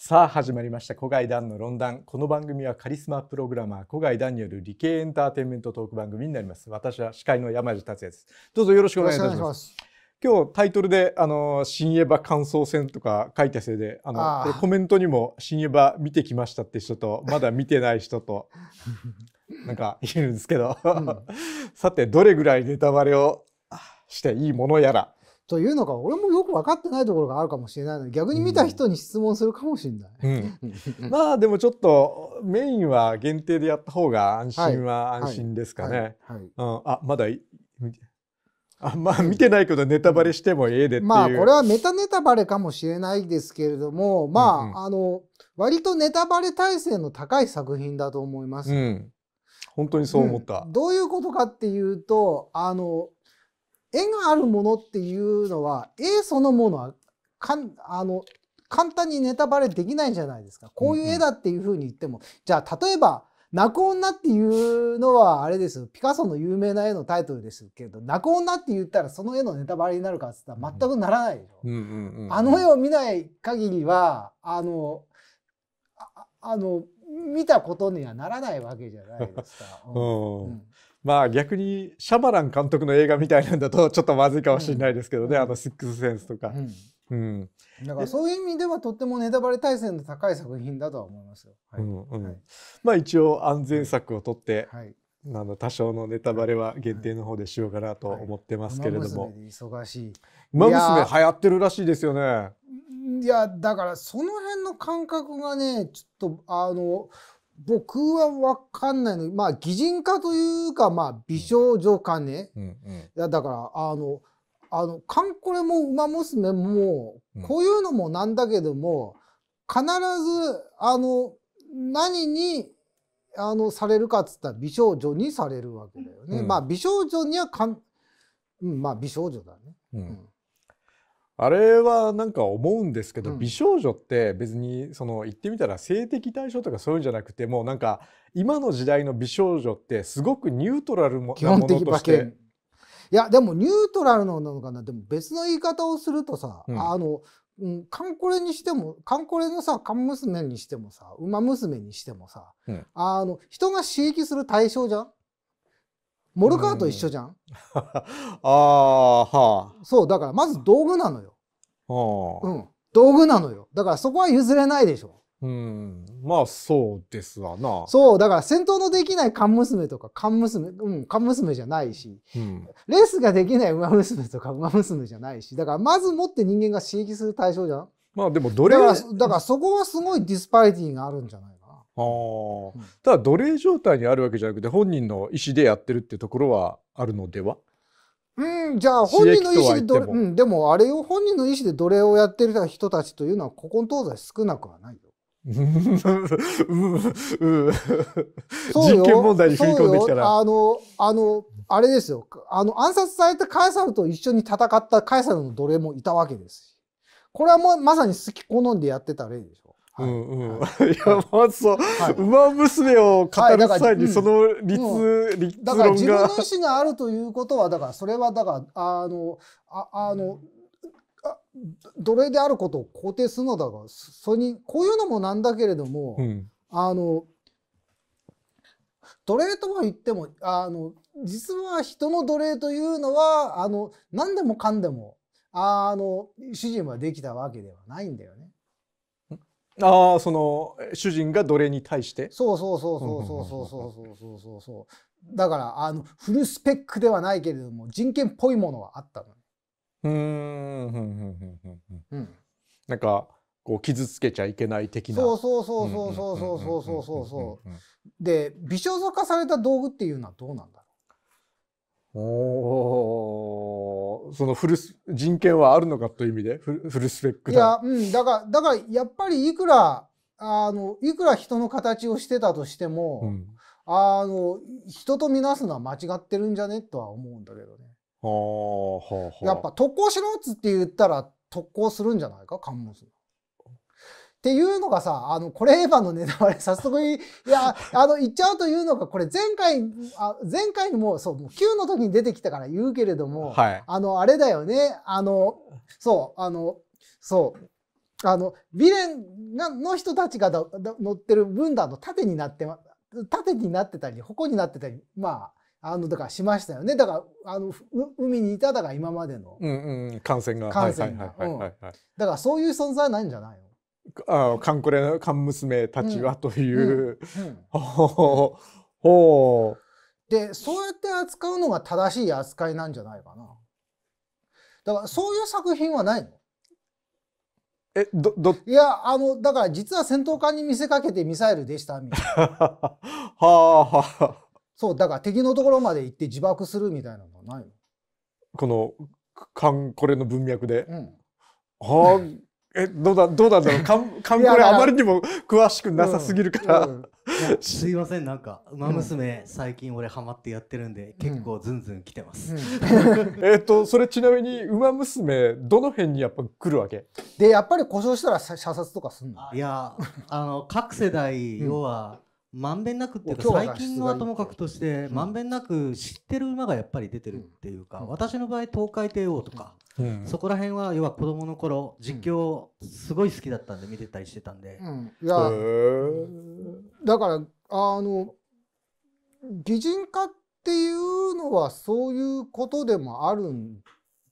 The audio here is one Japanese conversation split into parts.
さあ始まりました古外団の論壇この番組はカリスマプログラマー古外団による理系エンターテインメントトーク番組になります私は司会の山地達也ですどうぞよろしくお願いいたします今日タイトルで「あの新エヴァ感想戦」とか書いたせいであのこコメントにも「新エヴァ見てきました」って人とまだ見てない人と なんかいるんですけど、うん、さてどれぐらいネタバレをしていいものやらというのか、俺もよく分かってないところがあるかもしれないので逆に見た人に質問するかもしれない、うんうん、まあでもちょっとメインは限定でやった方が安心は安心ですかね。あまだいあまあ見てないけどネタバレしてもええでっていう、まあこれはメタネタバレかもしれないですけれどもまあ、うんうん、あの割とネタバレ耐性の高い作品だと思います。うん、本当にそう思った、どういうことかっていうとあの絵があるものっていうのは絵そのものはかんあの簡単にネタバレできないじゃないですかこういう絵だっていうふうに言っても、うんうん、じゃあ例えば「泣く女」っていうのはあれですピカソの有名な絵のタイトルですけど「泣く女」って言ったらその絵のネタバレになるかって言ったら全くならないでしょ。あの絵を見ない限りはあのあの見たことにはならないわけじゃないですか。うん、うんまあ逆にシャバラン監督の映画みたいなんだとちょっとまずいかもしれないですけどね、うん、あの「シックスセンス」とか、うん、うん、だからそういう意味ではとってもネタバレ対戦の高い作品だとは思いますよ。はい、うんまあ一応安全策を取って、はい、あの多少のネタバレは限定の方でしようかなと思ってますけれども。はい、忙しい。娘流行ってるらしいですよね。いやだからその辺の感覚がねちょっとあの僕は分かんないのまあ擬人化というかまあ美少女化ね、うんうん、いやだからあのあのカンコレも「ウマ娘も」こういうのもなんだけども必ずあの何にあのされるかっつったら美少女にされるわけだよね。うん、まあ美少女にはかん、うん、まあ美少女だね。うんあれはなんか思うんですけど、うん、美少女って別にその言ってみたら性的対象とかそういうんじゃなくてもうなんか今の時代の美少女ってすごくニュートラルなものとしていやでもニュートラルなのかなでも別の言い方をするとさ、うん、あの、うん、カンコレにしてもカンコレのさカン娘にしてもさウマ娘にしてもさ、うん、あの人が刺激する対象じゃんモルカーと一緒じゃん。ああ、はあ。そう、だからまず道具なのよ。はあ。うん。道具なのよ。だからそこは譲れないでしょ。うん。まあそうですわな。そう、だから戦闘のできない缶娘とか缶娘、うん、缶娘じゃないし、うん、レースができない馬娘とか馬娘じゃないし、だからまず持って人間が刺激する対象じゃん。まあでもどれはだからそこはすごいディスパリティがあるんじゃないあただ奴隷状態にあるわけじゃなくて本人の意思でやってるってところはあるのではうん、じゃあ本人の意思で奴隷、うん、でもあれを本人の意思で奴隷をやってる人たちというのは古今東西少なくはないよ。実験問題に振り込んできたら。あの、あの、あれですよ。あの、暗殺されたカエサルと一緒に戦ったカエサルの奴隷もいたわけですこれはもうまさに好き好んでやってた例でしょ。うんうん。いや、まずそう、馬娘を語る際に、その立、立だから自分の意思があるということは、だからそれは、だから、あの、ああの、奴隷であることを肯定するのだが、それに、こういうのもなんだけれども、あの、奴隷とは言っても、あの、実は人の奴隷というのは、あの、何でもかんでも、あの、主人はできたわけではないんだよね。ああその主人が奴隷に対してそうそうそうそうそうそうそうそうそうそうだからあのフルスペックではないけれども人権っぽいものはあったのうんうんうんなんかこう傷つけちゃいけない的なそうそうそうそうそうそうそうそうそうで美少女化された道具っていうのはどうなんだおそのフル人権はあるのかという意味でフルフルスペックいや、うん、だからだからやっぱりいくらあのいくら人の形をしてたとしても、うん、あの人と見なすのは間違ってるんじゃねとは思うんだけどね。はあはあ、やっぱ特攻しろっつって言ったら特攻するんじゃないか関門する。っていうのがさ、あの、これエヴァのネタバレ、早速い、いや、あの、言っちゃうというのが、これ前回、あ前回も、そう、もう9の時に出てきたから言うけれども、はい、あの、あれだよね、あの、そう、あの、そう、あの、ヴィレンがの人たちがだだ乗ってる分断の縦になって、縦になってたり、矛になってたり、まあ、あのだからしましたよねだからあの海にいただが今までの感染が感染がだからそういう存在ないんじゃないのあカンコレのカン娘たちはという。ほうでそうやって扱うのが正しい扱いなんじゃないかな。だからそういう作品はないのえどどいやあのだから実は戦闘艦に見せかけてミサイルでしたみたいな。はあはあ。そうだから敵のところまで行って自爆するみたいなのはないのこのカンコレの文脈で。うん、はあ。えどうだどうなんだろうかんかんこれあまりにも詳しくなさすぎるから、うんうん、すいませんなんか「ウマ娘」最近俺ハマってやってるんで、結構ズンズン来てます、えっとそれちなみに「ウマ娘」どの辺にやっぱ来るわけでやっぱり故障したら射殺とかすんのいやあの各世代要は、まんべんなくっていうか最近のはともかくとしてまんべんなく知ってる馬がやっぱり出てるっていうか私の場合東海帝王とかそこら辺は要は子供の頃実況すごい好きだったんで見てたりしてたんで、うん、いやだからあの擬人化っていうのはそういうことでもあるん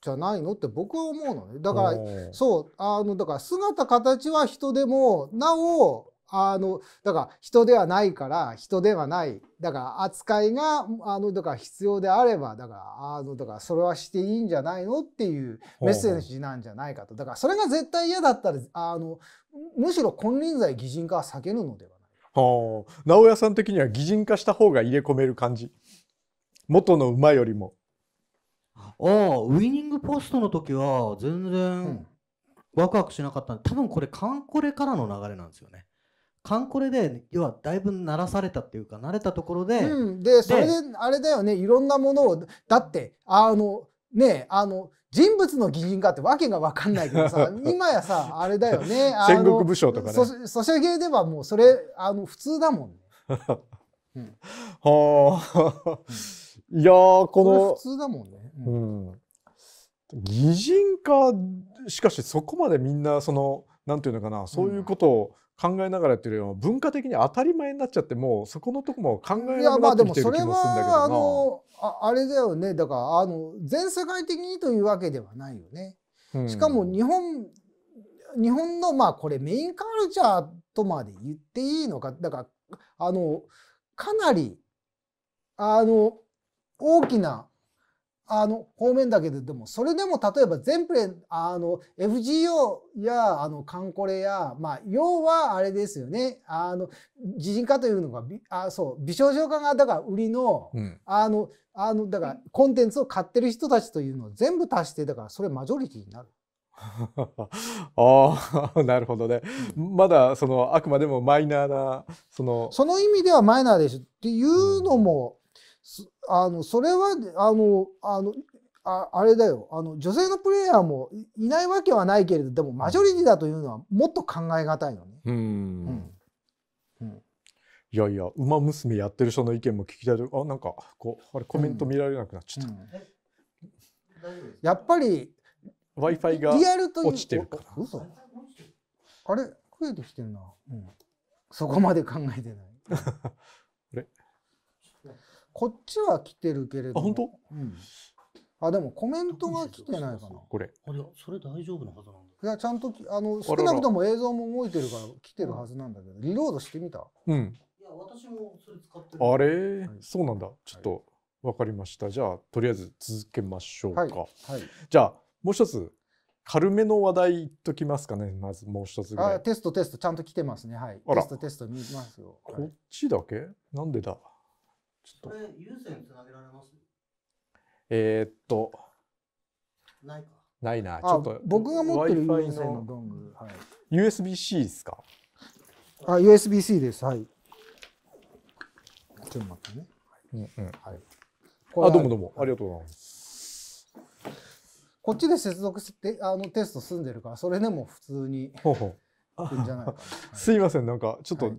じゃないのって僕は思うのねだからそうあのだから姿形は人でもなおあのだから人ではないから人ではないだから扱いがあのだから必要であればだからあのだからそれはしていいんじゃないのっていうメッセージなんじゃないかとだからそれが絶対嫌だったらあのむしろ金輪際擬人化は避けるのでははあ、直屋さん的には擬人化した方が入れ込める感じ元の馬よりもああウイニングポストの時は全然ワクワクしなかった多分これカンコレからの流れなんですよねカンコレで要はだいぶ慣らされたっていうか慣れたところで、うん、でそれであれだよねいろんなものをだってあのねあの人物の擬人化ってわけが分かんないけどさ 今やさあれだよね 戦国武将とかねソシャゲではもうそれあの普通だもん、ね うん、はあいやこの普通だもんね、うん、うん、擬人化しかしそこまでみんなそのなんていうのかなそういうことを、うん考えながらやってるよ文化的に当たり前になっちゃってもうそこのとこも考えなくなってきてる気もするんだけどな。いやまあでもそれはあのああれだよねだからあの全世界的にというわけではないよね。しかも日本日本のまあこれメインカルチャーとまで言っていいのかだからあのかなりあの大きなあの方面だけででもそれでも例えば全プレあの FGO やあのカンコレやまあ要はあれですよねあの擬人化というのがあそう美少女化がだから売りの、うん、あのあのだからコンテンツを買ってる人たちというのを全部足してだからそれマジョリティになる。ああなるほどね、まだそのあくまでもマイナーなそのその意味ではマイナーでしょっていうのも、あのそれはあのあのああれだよあの女性のプレイヤーもいないわけはないけれどでもマジョリティだというのはもっと考え難いのね。うん、いやいや「ウマ娘」やってる人の意見も聞きたいとあなんかこうあれコメント見られなくなっちゃった。うんうん、やっぱり w i f i が落ちてるから。あれ増えてきてるな、そこまで考えてない。こっちは来てるけれども。あ、本当？うん。あ、でもコメントが来てないかな。これ。あれ、それ大丈夫なはずなんだ。いや、ちゃんとあの少なくとも映像も動いてるから来てるはずなんだけど、リロードしてみた？うん。いや、私もそれ使ってあれ、はい、そうなんだ。ちょっとわかりました。じゃあとりあえず続けましょうか。はい。はい、じゃあもう一つ。軽めの話題いっときますかねまずもう一つぐらいテストテストちゃんと来てますねはいテストテスト見ますよこっちだけ、はい、なんでだこれ、有線つなげられますえー、っと。ないか。ないな。ちょっと。僕が持ってる有線のドングはい、USB-C ですかあ、USB-C です。はい。ちょっと待ってね。うんうん。はい。あ、どうもどうも。ありがとうございます。こっちで接続して、あのテスト済んでるから、それでも普通に。ほうほうすいません、なんかちょっと、はい、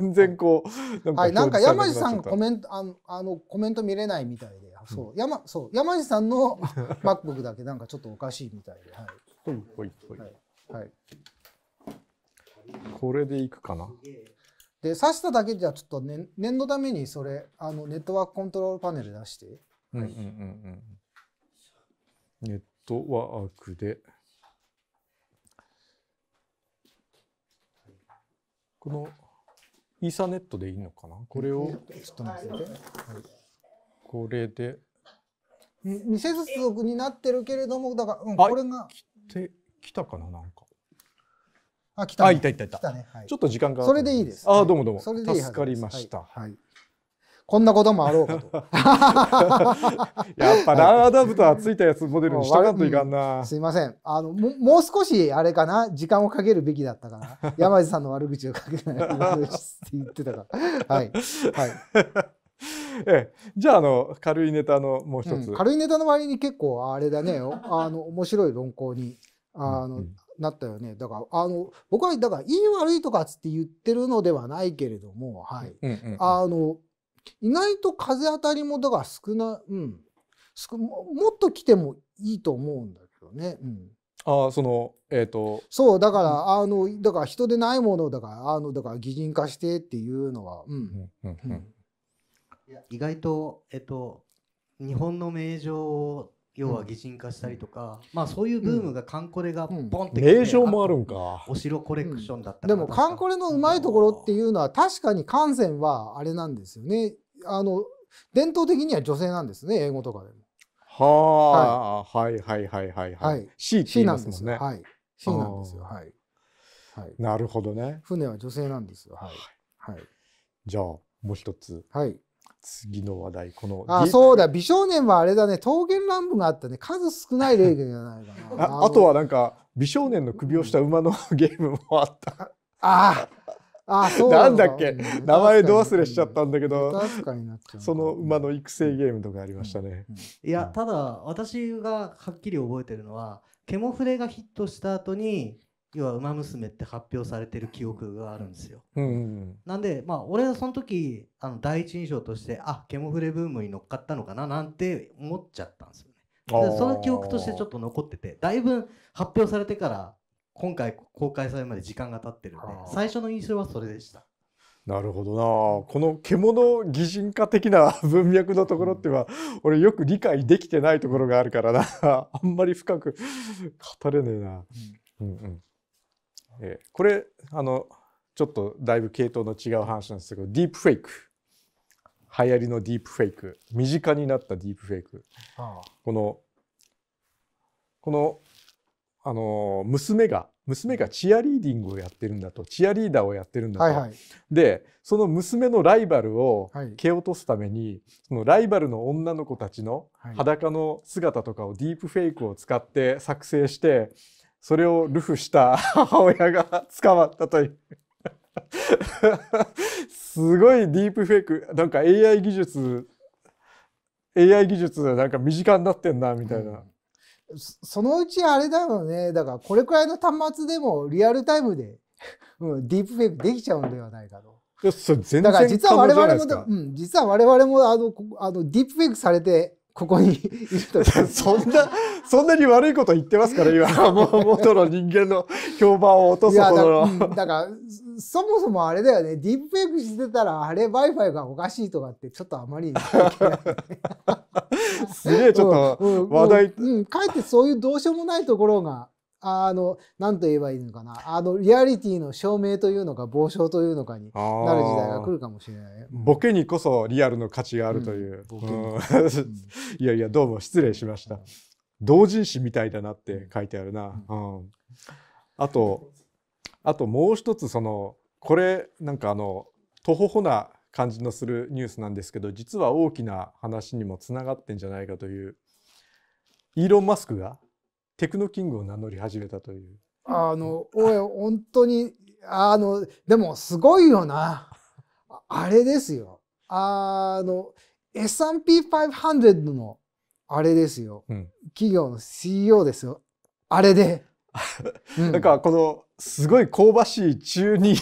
全然こう、はい、なんか山地さんコメントあのあのコメント見れないみたいで、そう、うん、山そう山地さんの MacBook だけなんかちょっとおかしいみたいで、はい。ほいほいはい。はい、これでいくかな。で刺しただけじゃちょっと、ね、念のためにそれあのネットワークコントロールパネル出して。はい、うんうんうん。ネットワークで。このイーサネットでいいのかなこれを、これで未接続になってるけれどもだから、うん、これが来てきたかななんかあ来た、ね、あいたいたいた、ねはい、ちょっと時間がそれでいいですあどうもどうも助かりました、はいこんなこともあろうかと。やっぱラアダプターついたやつモデルにしかといかんな。うん、すいません。あのも、もう少しあれかな、時間をかけるべきだったかな。山地さんの悪口をかけないって言ってたから。はい。はい。ええ、じゃああの軽いネタのもう一つ、うん、軽いネタの割に結構あれだねあの面白い論考にあの、うん、なったよねだからあの僕はだからいい悪いとかっつって言ってるのではないけれどもはい、うんうんうん、あの意外と風当たりもだから少な、うん、もっと来てもいいと思うんだけどね。うんあそのえっ、ー、とそうだから、あのだから人でないものだからあのだから擬人化してっていうのは、うんうんうん、意外とえっと日本の名城を要は擬人化したりとか、うん、まあそういうブームがカンコレがポンって、名称もあるんかお城コレクションだったでもカンコレのうまいところっていうのは確かに感染はあれなんですよねあの伝統的には女性なんですね英語とかでもはあ、はい、はいはいはいはいはい C って言いますもんねはい C なんですよはい、はい、なるほどね船は女性なんですよはい、はい、じゃあもう一つはい次の話題、この。あ、そうだ、美少年はあれだね、桃源乱舞があったね、数少ない例じゃないかな。ああとはなんか、美少年の首をした馬のゲームもあった。ああ、そうなんだっけ、名前ど忘れしちゃったんだけど、その馬の育成ゲームとかありましたね。いや、ただ、私がはっきり覚えてるのは、ケモフレがヒットした後に、要は「ウマ娘」って発表されてる記憶があるんですよ。うんうん、なんでまあ俺はその時あの第一印象としてあケモフレブームに乗っかったのかななんて思っちゃったんですよね。その記憶としてちょっと残っててだいぶ発表されてから今回公開されるまで時間が経ってるんで最初の印象はそれでした。なるほどなこの獣擬人化的な 文脈のところっては、う俺よく理解できてないところがあるからなあんまり深く語れねえな。うん、うん、うんえー、これあのちょっとだいぶ系統の違う話なんですけどディープフェイク流行りのディープフェイク身近になったディープフェイクこのこのあの娘が娘がチアリーディングをやってるんだとチアリーダーをやってるんだと、はいはい、でその娘のライバルを蹴落とすために、はい、そのライバルの女の子たちの裸の姿とかをディープフェイクを使って作成して、それをルフした 母親が捕まったという すごいディープフェイクなんか AI 技術 AI 技術なんか身近になってんなみたいな、うん、そのうちあれだよねだからこれくらいの端末でもリアルタイムで、うん、ディープフェイクできちゃうんではないかと。いやそれ全然だから実は我々も、うん、実は我々もあのあのディープフェイクされてここにいると そんな、そんなに悪いこと言ってますから、今、も う元の人間の評判を落とすほどの。だ だから、そもそもあれだよね、ディープフェイクしてたら、あれ、Wi-Fi がおかしいとかって、ちょっとあまり、ね、すげえ、ちょっと話題、うんうんうん、かえってそういうどうしようもないところが、あの何と言えばいいのかなあのリアリティの証明というのか傍証というのかになる時代が来るかもしれない、ボケにこそリアルの価値があるという、うん、いやいやどうも失礼しました、同人誌みたいだなって書いてあるな、うん、うん、あとあともう一つそのこれなんかあのとほほな感じのするニュースなんですけど実は大きな話にもつながってんじゃないかというイーロン・マスクがテクノキングを名乗り始めたという。あの、おい、本当に、あの、でもすごいよな。あれですよ。あの、S&P500 の、あれですよ、うん、企業の CEO ですよ。あれで。うん、なんかこのすごい香ばしい中二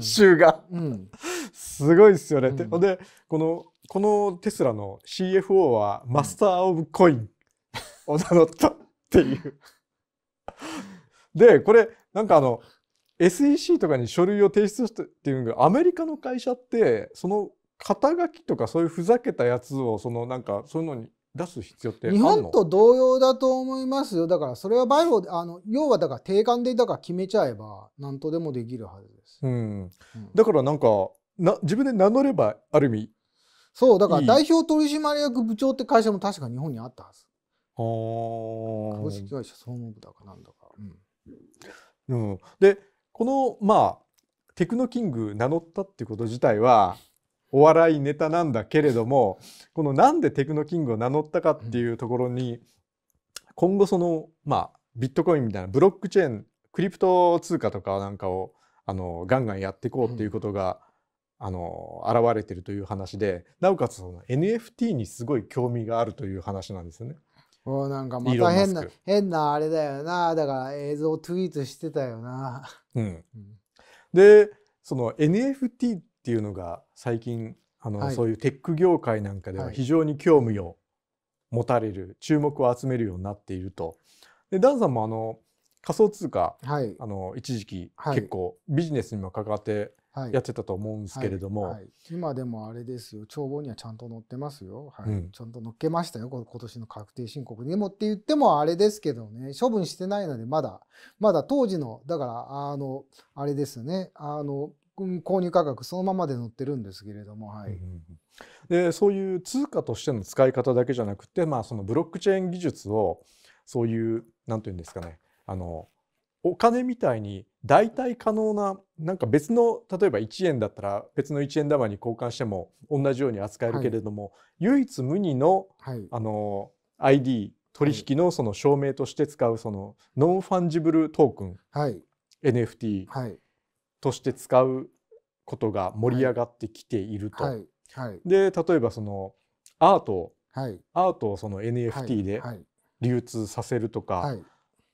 臭が、うん、すごいですよね。うん、でこのこのテスラの CFO はマスター・オブ・コインを名乗ったっていうで、これ、なんかあの、SEC とかに書類を提出してっていうのがアメリカの会社ってその肩書きとかそういうふざけたやつをそのなんかそういうのに出す必要って日本と同様だと思いますよだからそれはイオあの要はだから定款でだから決めちゃえば何とでもできるはずです、うん、うん、だからなんかな自分で名乗ればある意味そうだから代表取締役部長って会社も確か日本にあったはず株式会社総務部だかなんだか。うん、うん、でこのまあテクノキング名乗ったってこと自体はお笑いネタなんだけれどもこのなんでテクノキングを名乗ったかっていうところに、今後そのまあビットコインみたいなブロックチェーンクリプト通貨とかなんかをあのガンガンやっていこうっていうことが、うん、あの現れてるという話でなおかつその NFT にすごい興味があるという話なんですよね。うなんかまた変な変なあれだよなだから映像ツイートしてたよな。うん、でその NFT っていうのが最近あの、はい、そういうテック業界なんかでは非常に興味を持たれる、はい、注目を集めるようになっていると。でダンさんもあの仮想通貨、はい、あの一時期結構ビジネスにも関わってやってたと思うんですけれども、はいはいはい、今でもあれですよ帳簿にはちゃんと載ってますよ、はい、うん、ちゃんと載っけましたよ今年の確定申告でもって言ってもあれですけどね処分してないのでまだまだ当時のだからあのあれですねあの購入価格そのままで載ってるんですけれども、はい、うんうんでそういう通貨としての使い方だけじゃなくて、まあ、そのブロックチェーン技術をそういう何て言うんですかねあのお金みたいに代替可能ななんか別の例えば1円だったら別の1円玉に交換しても同じように扱えるけれども、はい、唯一無二の,、はい、あの ID 取引のその証明として使うそのノンファンジブルトークン、はい、NFT、として使うことが盛り上がってきていると。はいはい、で例えばそのアートを、はい、アートをその NFT で流通させるとか、はい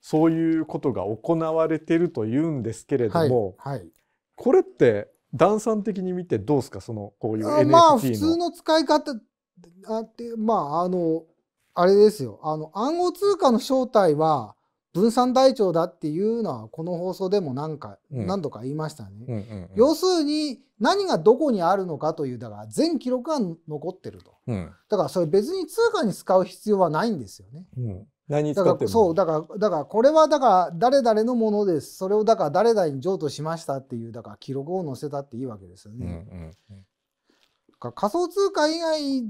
そういうことが行われているというんですけれども、はいはい、これって段さん的に見てどうですかそのこういう NFT のまあ普通の使い方ってまああのあれですよあの暗号通貨の正体は分散台帳だっていうのはこの放送でも何か、うん、何度か言いましたね、うんうんうん、要するに何がどこにあるのかというだから全記録が残ってると、うん、だからそれ別に通貨に使う必要はないんですよね、うん、何に使ってもそうだからだからこれはだから誰々のものですそれをだから誰々に譲渡しましたっていうだから記録を載せたっていいわけですよね。うんうんうん仮想通貨以外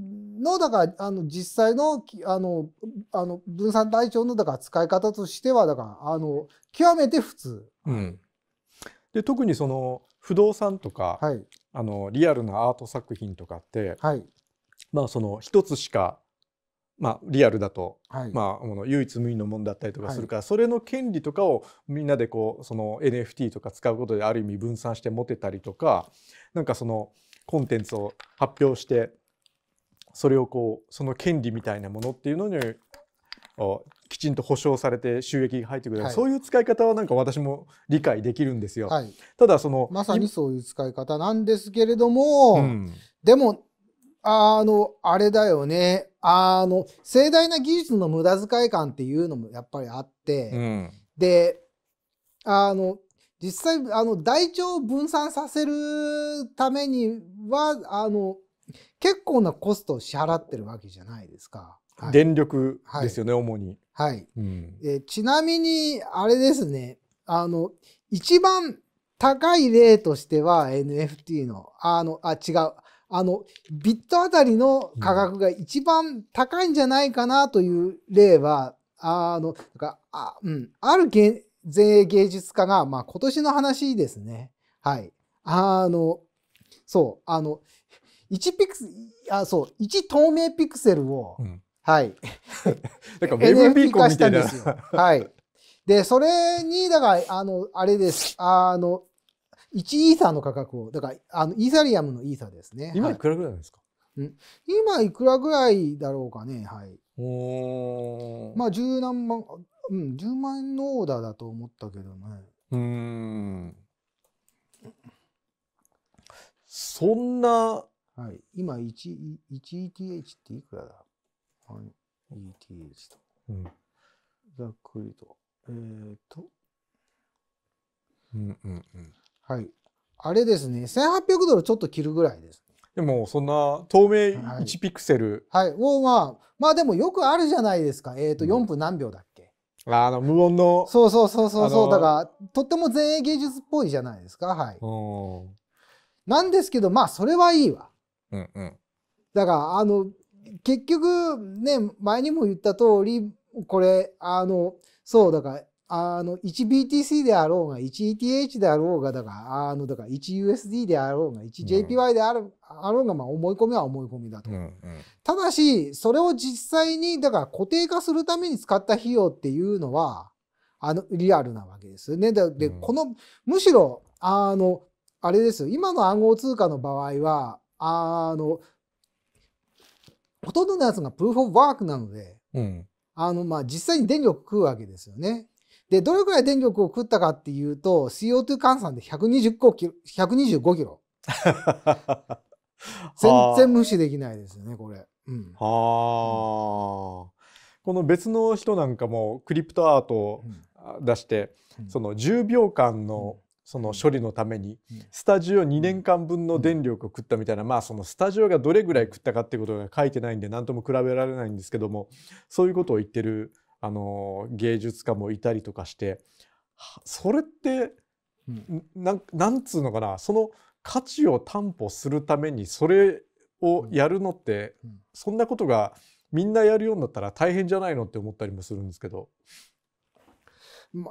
のだからあの実際のあのあの分散対象のだから使い方としてはだからあの極めて普通。うん、で特にその不動産とか、はい、あのリアルなアート作品とかって、はい、まあその一つしかまあ、リアルだと、はい、まあ、唯一無二のものだったりとかするから、はい、それの権利とかをみんなでこうその NFT とか使うことである意味分散して持てたりとかなんかそのコンテンツを発表してそれをこうその権利みたいなものっていうのにきちんと保証されて収益が入ってくる、はい、そういう使い方はなんか私も理解できるんですよ。ただそのまさにそういう使い方なんですけれども、うん、でもあのあれだよねあの盛大な技術の無駄遣い感っていうのもやっぱりあって、うん、であの実際あの台帳を分散させるためにはあの結構なコストを支払ってるわけじゃないですか。はい、電力ですよね、はい、主に。はい、うん、えちなみにあれですねあの一番高い例としては NFT のあのあ違うあのビットあたりの価格が一番高いんじゃないかなという例は、うん、あのなんかあ,、うん、ある芸芸術家が、まあ、今年の話ですね。はい、あのそうあの1ピクあそう1透明ピクセルを、うん、はい なんか n f 化したんですよ。はい、でそれにだからあのあれですあの1イーサーの価格を、だから、あの、イーサリアムのイーサですね。今いくらぐらいですか、はい、今いくらぐらいだろうかね、はい。おまあ、十何万、うん、10万円のオーダーだと思ったけどね。うん。そんな。はい、今1、1ETH っていくらだ e t h と。うん。ざっくりと。えっ、ー、と。うんうんうん。はい。あれですね、千八百ドルちょっと切るぐらいです。でもそんな透明1ピクセル、はい、はい、まあまあでもよくあるじゃないですか。えっ、ー、と4分何秒だっけ。うん、あの無音の。そうそうそうそうそう、だからとっても前衛芸術っぽいじゃないですか。はい。なんですけどまあそれはいいわ。うんうん。だからあの結局ね前にも言った通りこれあのそうだからあの 1BTC であろうが 1ETH であろうがだからあのだから 1USD であろうが 1JPY である、うん、あろうがまあ思い込みは思い込みだと、うんうん、ただしそれを実際にだから固定化するために使った費用っていうのはあのリアルなわけですよねで、うん、このむしろあのあれですよ、今の暗号通貨の場合はあのほとんどのやつがプルーフ・ォーワークなので、うん、あのまあ実際に電力食うわけですよね。で、どれくらい電力を食ったかっていうと、CO2 換算で120キロ、125キロ。全然無視できないですよね、これ。うん、はあ、うん、この別の人なんかもクリプトアートを出して、うん、その10秒間の、その処理のためにスタジオ2年間分の電力を食ったみたいな、まあそのスタジオがどれぐらい食ったかっていうことが書いてないんで何とも比べられないんですけどもそういうことを言ってるあの芸術家もいたりとかしてそれって、うん、ななんつうのかなその価値を担保するためにそれをやるのって、うん、そんなことがみんなやるようになったら大変じゃないのって思ったりもするんですけど。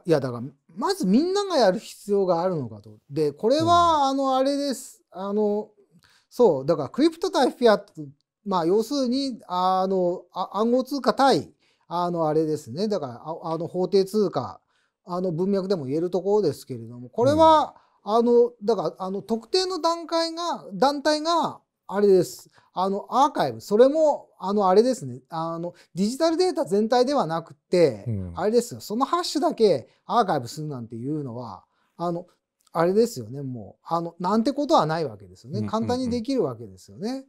いやだからまずみんながやる必要があるのかと。でこれはあのあれです、うん、あのそうだからクリプト対フィアットまあ要するにあの暗号通貨対あのあれですねだからあの法定通貨あの文脈でも言えるところですけれどもこれは、うん、あのだからあの特定の段階が団体があれです。あの、アーカイブ、それも、あの、あれですね。あの、デジタルデータ全体ではなくて、うん、あれですよ。そのハッシュだけアーカイブするなんていうのは、あの、あれですよね。もう、あの、なんてことはないわけですよね。簡単にできるわけですよね。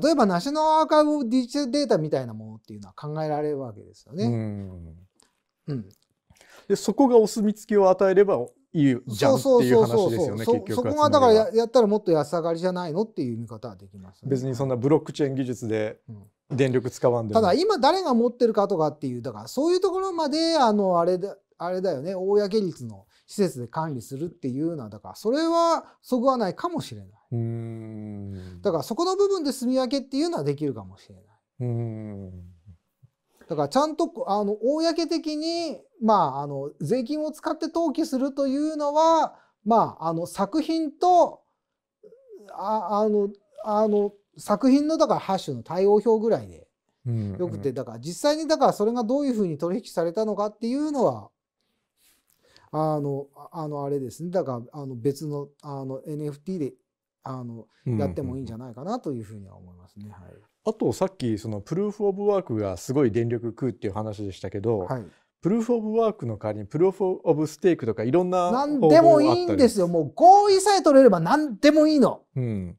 例えばナショナルアーカイブデジタルデータみたいなものっていうのは考えられるわけですよね。うんうん、でそこがお墨付きを与えればいいじゃんっていう話ですよね結局そこがだからややったらもっと安上がりじゃないのっていう見方はできます、ね、別にそんなブロックチェーン技術で電力使わんでも、うん、ただ今誰が持ってるかとかっていうだからそういうところまであのあれだあれだよね公率の施設で管理するっていうのはだからそれはそぐわないかもしれないだからそこの部分で住み分けっていうのはできるかもしれないだからちゃんとあの公的に、まあ、あの税金を使って登記するというのは、まあ、あの作品とああのあの作品のだからハッシュの対応表ぐらいでよくて、だから実際にだからそれがどういうふうに取引されたのかっていうのはあの、あの、あれですね。だから、あの、別の、あの、NFT で、あの、やってもいいんじゃないかなというふうには思いますね。はい。あと、さっき、その、プルーフ・オブ・ワークがすごい電力食うっていう話でしたけど、はい。プルーフ・オブ・ワークの代わりにプルーフ・オブ・ステークとかいろんな何でもいいんですよもう合意さえ取れれば何でもいいの、うん、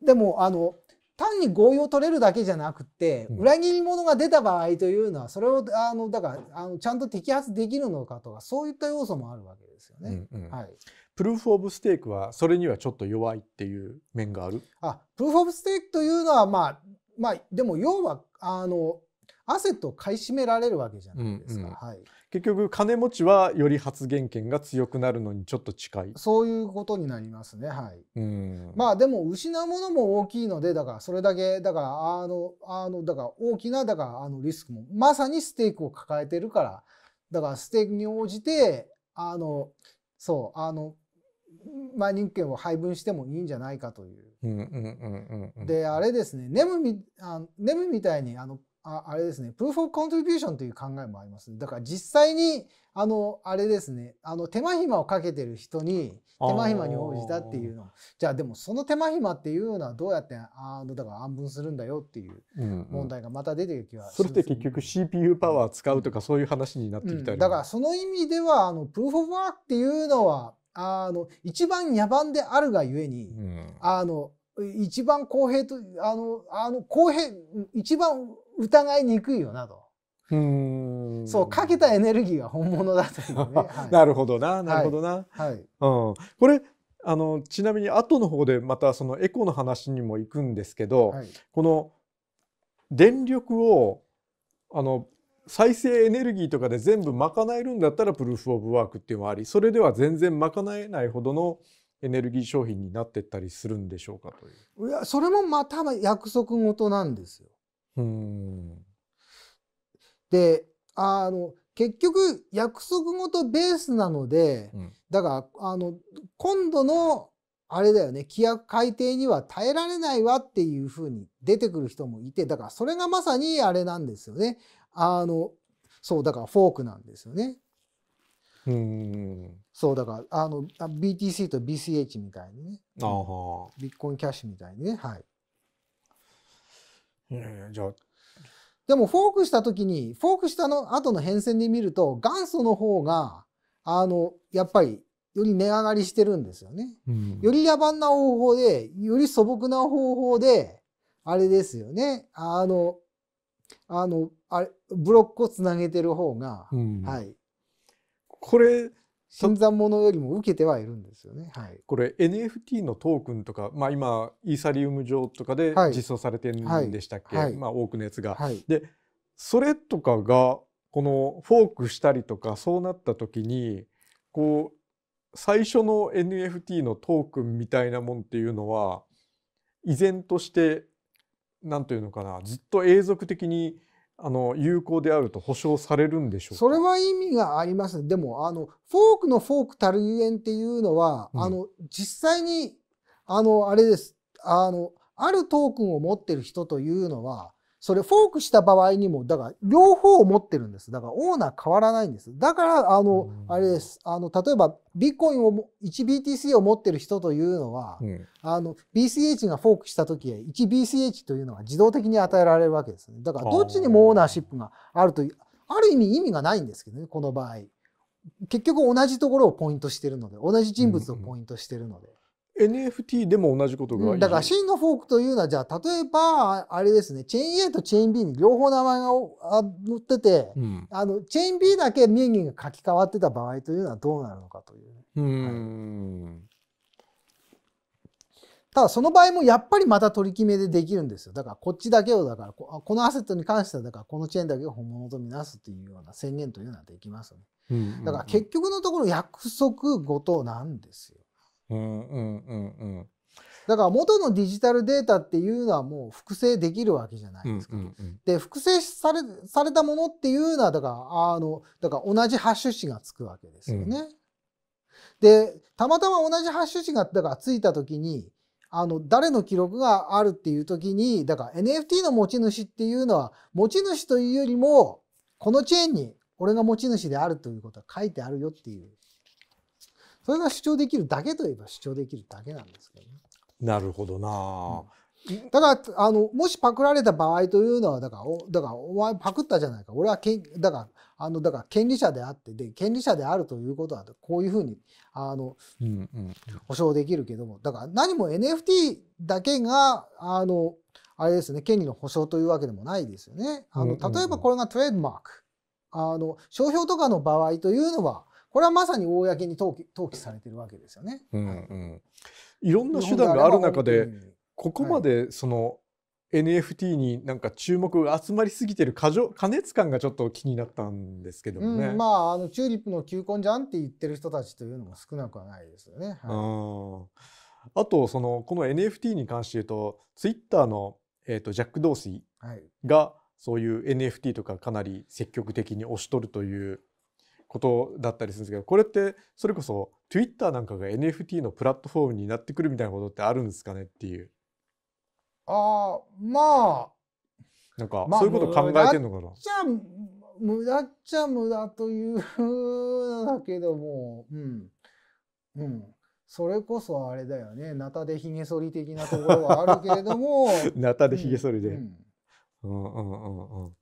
でもあの単に合意を取れるだけじゃなくて、裏切り者が出た場合というのはそれをあのだからあのちゃんと摘発できるのかとかそういった要素もあるわけですよね。うんうん、はい、プルーフ・オブ・ステークはそれにはちょっと弱いっていう面があるあプルーフ・オブ・ステークというのはまあまあでも要はあのアセットを買い占められるわけじゃないですか。うんうん、はい結局金持ちはより発言権が強くなるのにちょっと近いそういうことになりますねはいうんまあでも失うものも大きいのでだからそれだけだからあのあのだから大きなだからあのリスクもまさにステークを抱えてるからだからステークに応じてあのそうあのまあ、人権を配分してもいいんじゃないかという。であれですねネムみあネムみたいにあのああれですね、プルーフ・オブ・コントリビューションという考えもあります。だから実際に、あの、あれですね、あの、手間暇をかけてる人に、手間暇に応じたっていうの。じゃあでもその手間暇っていうのはどうやって、あの、だから暗分するんだよっていう問題がまた出てる気はする、うんうん、それって結局 CPU パワー使うとかそういう話になってきたり、うん、だからその意味では、あの、プルーフ・オブ・ワークっていうのは、あの、一番野蛮であるがゆえに、うん、あの、一番公平と、あの、あの、公平、一番疑いにくいよなと。うんそうかけたエネルギーが本物だというね、はい、なるほどななるほどな、はい、はい、うん、これあのちなみに後の方でまたそのエコの話にも行くんですけど、はい、この電力をあの再生エネルギーとかで全部賄えるんだったらプルーフ・オブ・ワークっていうのはありそれでは全然賄えないほどのエネルギー商品になってったりするんでしょうかといういやそれもまた約束事なんですよ。うんであの結局約束事ベースなので、うん、だからあの今度のあれだよね規約改定には耐えられないわっていうふうに出てくる人もいてだからそれがまさにあれなんですよねあのそうだからフォークなんですよね。うんそうだからあの BTC と BCH みたいにねビッコインキャッシュみたいにねはい。じゃあでもフォークした時にフォークしたの後の変遷で見ると元祖の方があのやっぱりより値上がりしてるんですよね。うん、より野蛮な方法でより素朴な方法であれですよねあのあのあれブロックをつなげてる方が、うん、はい。これ新参者よりも受けてはいるんですよね。はい、これ NFT のトークンとか、まあ、今イーサリウム上とかで実装されてるんでしたっけ、はいはい、まあ、多くのやつが。はい、でそれとかがこのフォークしたりとかそうなった時にこう最初の NFT のトークンみたいなもんっていうのは依然として何というのかなずっと永続的にあの有効であると保証されるんでしょうそれは意味がありますでもあのフォークのフォークたるゆえんっていうのは、うん、あの実際にあのあれですあのあるトークンを持ってる人というのはそれフォークした場合にも、だから両方を持ってるんです。だからオーナー変わらないんです。だから、あの、あれです。あの、例えば、ビッコインを 1BTC を持ってる人というのは、うん、あの、BCH がフォークした時へ 1BCH というのは自動的に与えられるわけですね。だから、どっちにもオーナーシップがあるという、ある意味意味がないんですけどね、この場合。結局同じところをポイントしてるので、同じ人物をポイントしてるので。NFT でも同じことが、うん、だから真のフォークというのはじゃあ例えばあれですねチェーン A とチェーン B に両方名前が載ってて、うん、あのチェーン B だけ名義が書き換わってた場合というのはどうなるのかという。うはい、ただその場合もやっぱりまた取り決めでできるんですよだからこっちだけをだからこのアセットに関してはだからこのチェーンだけを本物と見なすというような宣言というのはできますね。だから結局のところ約束ごとなんですよ。うんうんうんだから元のデジタルデータっていうのはもう複製できるわけじゃないですか。うんうんうん、で複製されされたものっていうのはだからあのだから同じハッシュ値がつくわけですよね。うん、でたまたま同じハッシュ値がだからついた時にあの誰の記録があるっていう時にだから NFT の持ち主っていうのは持ち主というよりもこのチェーンに俺が持ち主であるということは書いてあるよっていうそれが主張できるだけといえば主張できるだけなんですけどね。なるほどな、うん、だからあのもしパクられた場合というのはだからおだからお前パクったじゃないか俺はけんだからあのだから権利者であってで権利者であるということはこういうふうにあの、うんうん、保証できるけどもだから何も NFT だけがあのあれですね権利の保証というわけでもないですよね。あの例えばこれがトレードマーク、あの商標とかの場合というのはこれはまさに公に登記登記されてるわけですよね。うんいろんな手段がある中でここまでその NFT になんか注目が集まりすぎてる過剰過熱感がちょっと気になったんですけどもね、うん、まああのチューリップの球根じゃんって言ってる人たちというのも少なくはないですよね。はい、あとそのこの NFT に関して言うとツイッターの、えーと、ジャック・ドーシーが、はい、そういう NFT とかかなり積極的に押し取るということだったりするんですけどこれってそれこそ Twitter なんかが NFT のプラットフォームになってくるみたいなことってあるんですかねっていう。ああまあなんか、そういうこと考えてんのかな。じゃ無駄っちゃ無駄というのだけども、うん、うん、それこそあれだよねなたでひげ剃り的なところはあるけれどもなたでひげ剃りで、うんうん、うんうんうんうん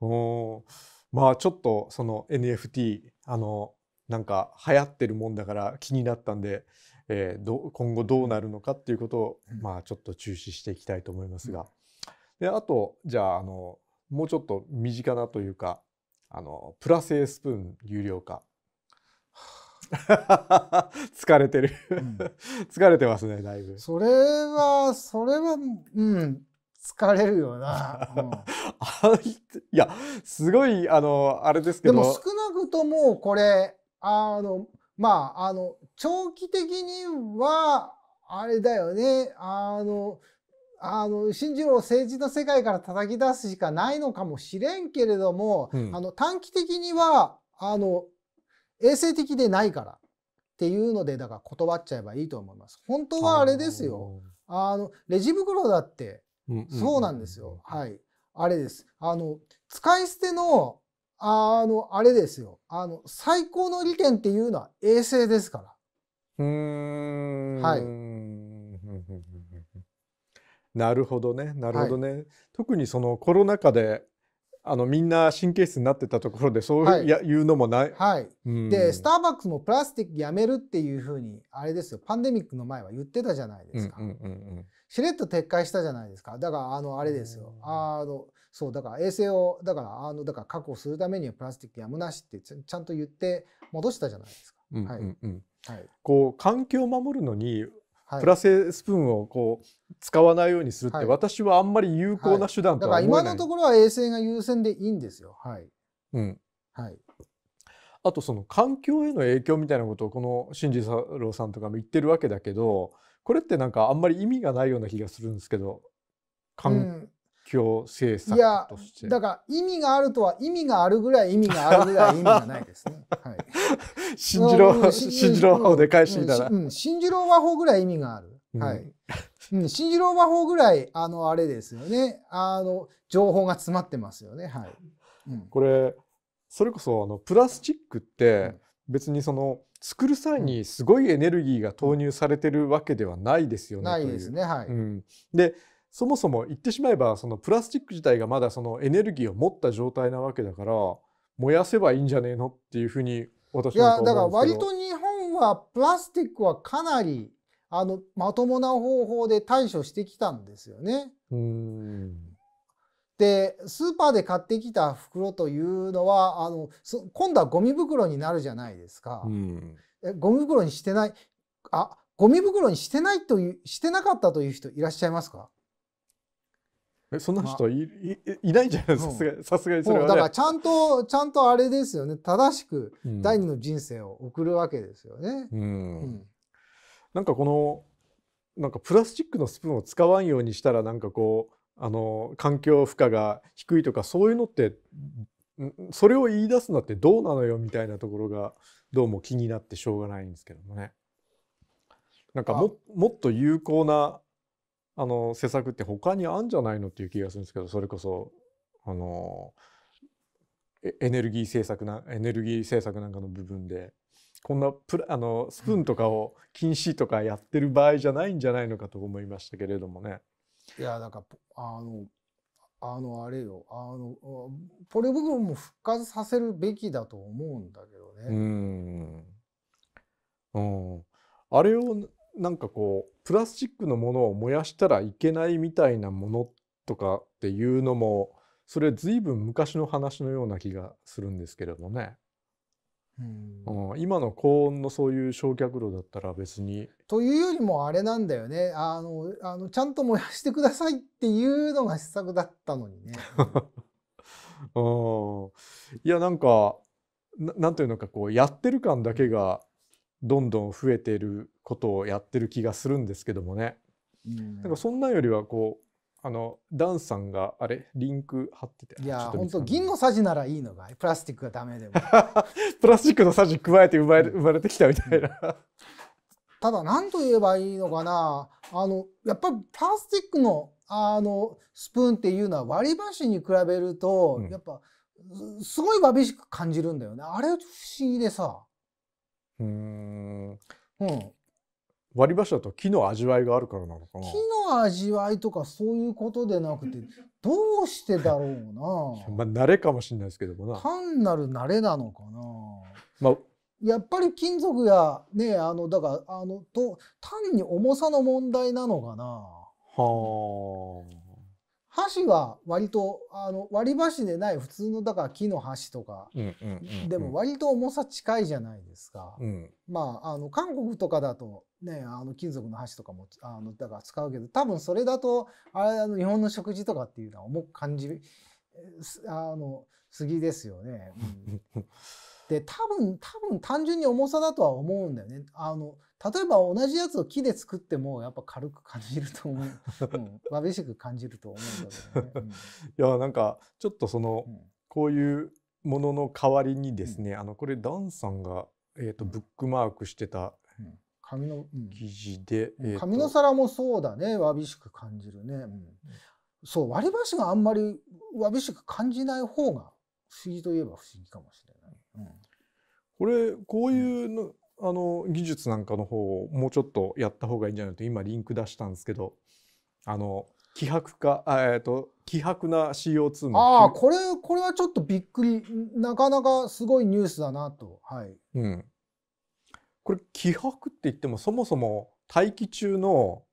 おまあちょっとその NFT あのなんか流行ってるもんだから気になったんで、えー、ど今後どうなるのかっていうことを、まあちょっと注視していきたいと思いますが、であとじゃああのもうちょっと身近なというかあのプラ製スプーン有料化 疲れてる 疲れてますねだいぶそれはそれはうん疲れるよな、うん、いやすごいあのあれですけどでも少なくともこれあのまああの長期的にはあれだよねあのあの進次郎政治の世界から叩き出すしかないのかもしれんけれども、うん、あの短期的にはあの衛生的でないからっていうのでだから断っちゃえばいいと思います。本当はあれですよあのレジ袋だってそうなんですよ。はい。あれです。あの、使い捨ての、あの、あれですよ。あの、最高の利点っていうのは衛星ですから。うん。はい。なるほどね。なるほどね。はい、特にそのコロナ禍であのみんな神経質になってたところでそういう,、やいうのもない。はい、うん、でスターバックスもプラスチックやめるっていうふうにあれですよパンデミックの前は言ってたじゃないですか。しれっと撤回したじゃないですかだからあのあれですよ。あのそうだから衛星をだからあのだから確保するためにはプラスチックやむなしってちゃんと言って戻したじゃないですか。はい、こう環境を守るのにプラススプーンをこう使わないようにするって、私はあんまり有効な手段とは思えない、だから今のところは衛星が優先でいいんですよ。はい、うんはい、あとその環境への影響みたいなことをこの新次三郎さんとかも言ってるわけだけどこれってなんかあんまり意味がないような気がするんですけど、うん、標政策としてだから意味があるとは意味があるぐらい意味があるぐらい意味がないですね。はい、信じろ、信じろ和法で返してみたら、うん、信和法ぐらい意味がある。はい。うん、信じ和法ぐらいあのあれですよね。あの情報が詰まってますよね。はい。うん、これそれこそあのプラスチックって別にその、作る際にすごいエネルギーが投入されてるわけではないですよね。ないですね。はい。うん、でそもそも言ってしまえばそのプラスチック自体がまだそのエネルギーを持った状態なわけだから燃やせばいいんじゃねえのっていうふうに私は思いやだから割と日本はプラスチックはかなりあのまともな方法で対処してきたんですよね。うんでスーパーで買ってきた袋というのはあの今度はゴミ袋になるじゃないですか。うん、えゴミ袋にしてないあゴミ袋にしてないというしてなかったという人いらっしゃいますかえそんな人いまあ、いないじゃないですかさすがにそれは、ね、だからちゃんとちゃんとあれですよね正しく第二の人生を送るわけですよね。うん、うん、なんかこのなんかプラスチックのスプーンを使わんようにしたらなんかこうあの環境負荷が低いとかそういうのってそれを言い出すのってどうなのよみたいなところがどうも気になってしょうがないんですけどもね。なんかももっと有効なあの施策って他にあるんじゃないのっていう気がするんですけどそれこそあのエネルギー政策なエネルギー政策なんかの部分でこんなプあのスプーンとかを禁止とかやってる場合じゃないんじゃないのかと思いましたけれどもね。いやだからあのあのあれよあのポリ袋も復活させるべきだと思うんだけどね。うんうんあれをなんかこうプラスチックのものを燃やしたらいけないみたいなものとかっていうのもそれ随分昔の話のような気がするんですけれどもね。うん、今の高温のそういう焼却炉だったら別に。というよりもあれなんだよねあのあのちゃんと燃やしてくださいっていうのが施策だったのにね。うん、いやなんかななんというのかこうやってる感だけがどんどん増えていることをやってる気がするんですけどもね。なんかそんなよりはこうあのダンさんがあれリンク貼ってていや本当銀のさじならいいのがプラスチックがダメでも プラスチックのさじ加えて生まれ,、生まれてきたみたいな、うん、ただ何と言えばいいのかなあのやっぱりプラスチックのあのスプーンっていうのは割り箸に比べると、うん、やっぱすごいわびしく感じるんだよねあれ不思議でさうん、割り箸だと木の味わいがあるからなのかな木の味わいとかそういうことでなくてどうしてだろうな まあ慣れかもしれないですけどもな単なる慣れなのかなまあやっぱり金属やねあのだからあのと単に重さの問題なのかなはあ箸は割とあの割り箸でない普通のだから木の箸とか、でも割と重さ近いじゃないですか、うん、まああの韓国とかだとねあの金属の箸とかもあのだから使うけど多分それだとあれあの日本の食事とかっていうのは重く感じあの過ぎですよね。うん、で多分多分単純に重さだとは思うんだよね。あの例えば同じやつを木で作ってもやっぱ軽く感じると思う、うん、わびしく感じると思うんだけど、ね、うん、いやなんかちょっとその、うん、こういうものの代わりにですね、うん、あのこれダンさんが、えーと、ブックマークしてた紙の、記事で、えー、紙の皿もそうだねわびしく感じるね、そう割り箸があんまりわびしく感じない方が不思議といえば不思議かもしれない。これこういうの、あの技術なんかの方をもうちょっとやった方がいいんじゃないと今リンク出したんですけどあの希薄化えっ、ー、と希薄な CO2 のああこれこれはちょっとびっくりなかなかすごいニュースだなとはい、うん、これ希薄って言ってもそもそも大気中の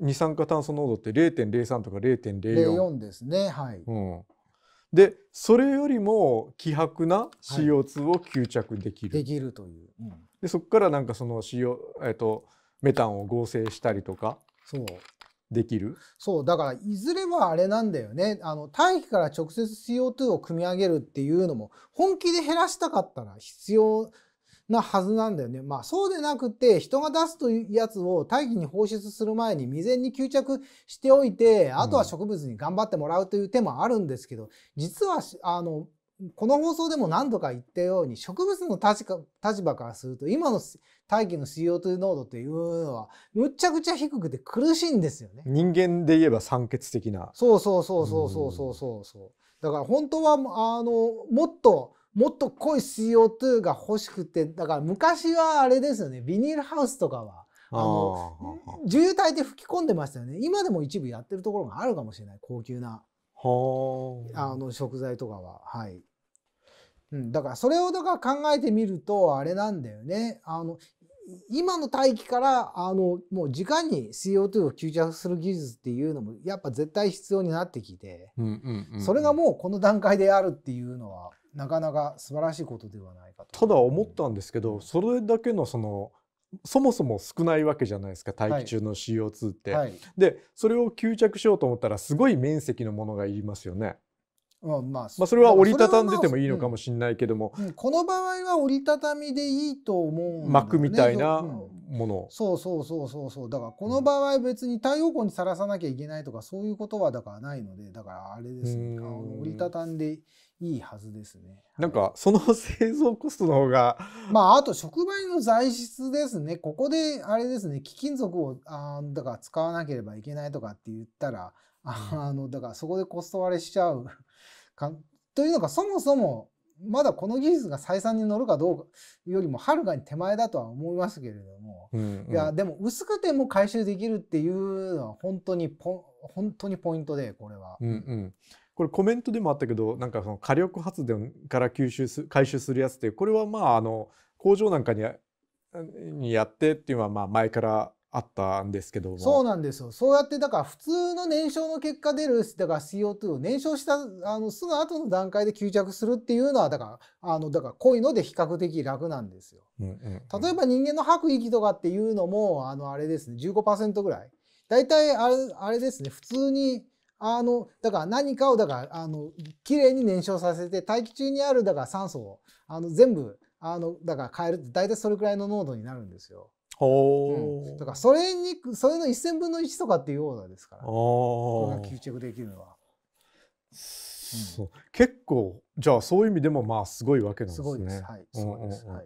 二酸化炭素濃度って0.03とか0.04ですねはい、うん、でそれよりも希薄な CO2 を吸着できる。はい、できるという。うん、でそこからなんかその CO、えーと、とメタンを合成したりとか。そうできるそうだからいずれはあれなんだよねあの大気から直接 CO2 を組み上げるっていうのも本気で減らしたかったら必要なはずなんだよね。まあそうでなくて人が出すというやつを大気に放出する前に未然に吸着しておいてあとは植物に頑張ってもらうという手もあるんですけど、実はあのこの放送でも何度か言ったように植物の立場からすると今の大気の CO2 濃度というのはむちゃくちゃ低くて苦しいんですよね。人間で言えば酸欠的な。そうそうそうそうそうそうそうそう。だから本当はあのもっともっと濃い CO2 が欲しくて、だから昔はあれですよね、ビニールハウスとかは。あの、重油体で吹き込んでましたよね。今でも一部やってるところがあるかもしれない。高級な。あの、食材とかは。はい。うん、だからそれをだから考えてみると、あれなんだよね。あの、今の大気から、あの、もう時間に CO2 を吸着する技術っていうのも、やっぱ絶対必要になってきて、それがもうこの段階であるっていうのは、なかなか素晴らしいことではないかと。ただ思ったんですけど、それだけのそのそもそも少ないわけじゃないですか大気中の CO2 って。はいはい、でそれを吸着しようと思ったらすごい面積のものがいりますよね。まあまあ、それは折りたたんでてもいいのかもしれないけども、まあうん、この場合は折りたたみでいいと思う、ね、膜みたいなもの、うん、そうそうそうそうそうだからこの場合別に太陽光にさらさなきゃいけないとかそういうことはだからないのでだからあれですね折りたたんでいいはずですね。なんかその製造コストの方が、まああと触媒の材質ですね。ここであれですね貴金属をあだから使わなければいけないとかって言ったら、あのだからそこでコスト割れしちゃう かというのがそもそもまだこの技術が採算に乗るかどうかよりもはるかに手前だとは思いますけれども、うんうん、いやでも薄くても回収できるっていうのは本当にポ本当にポイントでこれは。うんうんこれコメントでもあったけどなんかその火力発電から吸収す回収するやつってこれはまああの工場なんかににやってっていうのはまあ前からあったんですけどもそうなんですよそうやってだから普通の燃焼の結果出るだから CO2 を燃焼したあのすぐ後の段階で吸着するっていうのはだからあのだから濃いので比較的楽なんですよ、うんうんうん、例えば人間の吐く息とかっていうのもあのあれですね15%ぐらいだいたいあれあれですね普通にあの、だから何かを、だから、あの、綺麗に燃焼させて、大気中にある、だから酸素を、あの、全部、あの、だから変えるて、大体それくらいの濃度になるんですよ。うん、だからそれにそれの1,000分の1とかっていうオーダーですからああ。吸着できるのは、うん、結構じゃあそういう意味でもまあすごいわけなんですね。すごいですはいそうです、はい、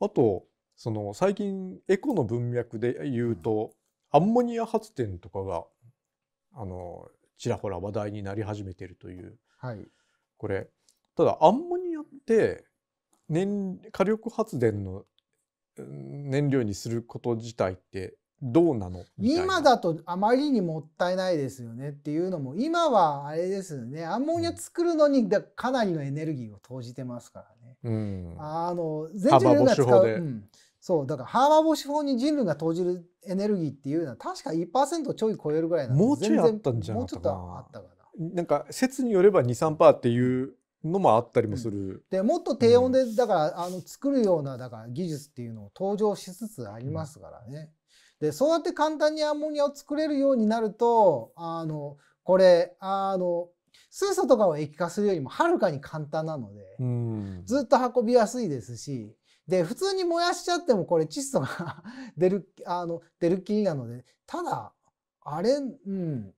あとその最近エコの文脈で言うと、うん、アンモニア発電とかがあのちらほら話題になり始めてるという、はい、これただアンモニアって燃火力発電の燃料にすること自体ってどうなの今だとあまりにもったいないですよねっていうのも今はあれですよねアンモニア作るのにかなりのエネルギーを投じてますからね。うん、あの全人使う、そうだからハーバー防止法に人類が投じるエネルギーっていうのは確か1%ちょい超えるぐらいなんでもうちょいあったんじゃないかなもうちょっとあったかななんか説によれば23%っていうのもあったりもする、うん、でもっと低温でだから、あの作るようなだから技術っていうのを登場しつつありますからね、うん、でそうやって簡単にアンモニアを作れるようになるとあのこれあの水素とかを液化するよりもはるかに簡単なので、ずっと運びやすいですしで、普通に燃やしちゃってもこれ窒素が 出る、あの、出る気なので、ただ、あれ、うん、